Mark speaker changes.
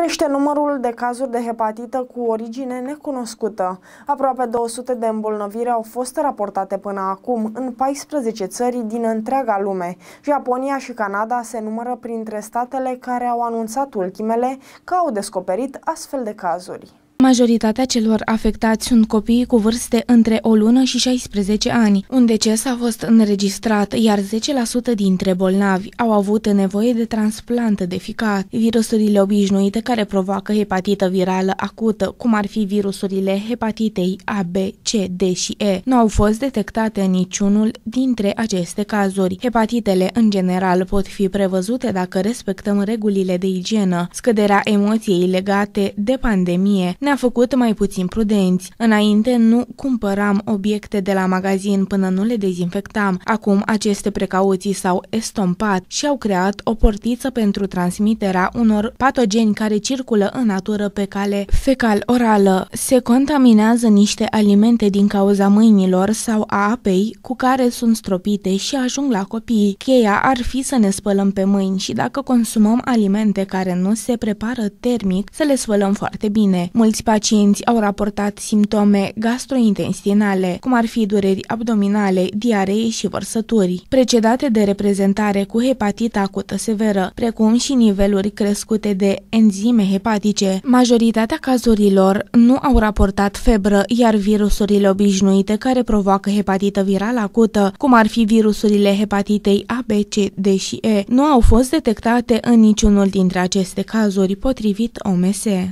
Speaker 1: Crește numărul de cazuri de hepatită cu origine necunoscută. Aproape 200 de îmbolnăviri au fost raportate până acum în 14 țări din întreaga lume. Japonia și Canada se numără printre statele care au anunțat ultimele că au descoperit astfel de cazuri.
Speaker 2: Majoritatea celor afectați sunt copiii cu vârste între o lună și 16 ani. Un deces a fost înregistrat, iar 10% dintre bolnavi au avut nevoie de transplantă de ficat. Virusurile obișnuite care provoacă hepatită virală acută, cum ar fi virusurile hepatitei A, B, C, D și E, nu au fost detectate în niciunul dintre aceste cazuri. Hepatitele, în general, pot fi prevăzute dacă respectăm regulile de igienă. Scăderea emoției legate de pandemie ne-a făcut mai puțin prudenți. Înainte nu cumpăram obiecte de la magazin până nu le dezinfectam. Acum aceste precauții s-au estompat și au creat o portiță pentru transmiterea unor patogeni care circulă în natură pe cale fecal-orală. Se contaminează niște alimente din cauza mâinilor sau a apei cu care sunt stropite și ajung la copii. Cheia ar fi să ne spălăm pe mâini și dacă consumăm alimente care nu se prepară termic, să le spălăm foarte bine. Mulți Mulți pacienți au raportat simptome gastrointestinale, cum ar fi dureri abdominale, diaree și vărsături, precedate de reprezentare cu hepatita acută severă, precum și niveluri crescute de enzime hepatice. Majoritatea cazurilor nu au raportat febră, iar virusurile obișnuite care provoacă hepatită virală acută, cum ar fi virusurile hepatitei A, B, C, D și E, nu au fost detectate în niciunul dintre aceste cazuri, potrivit OMS.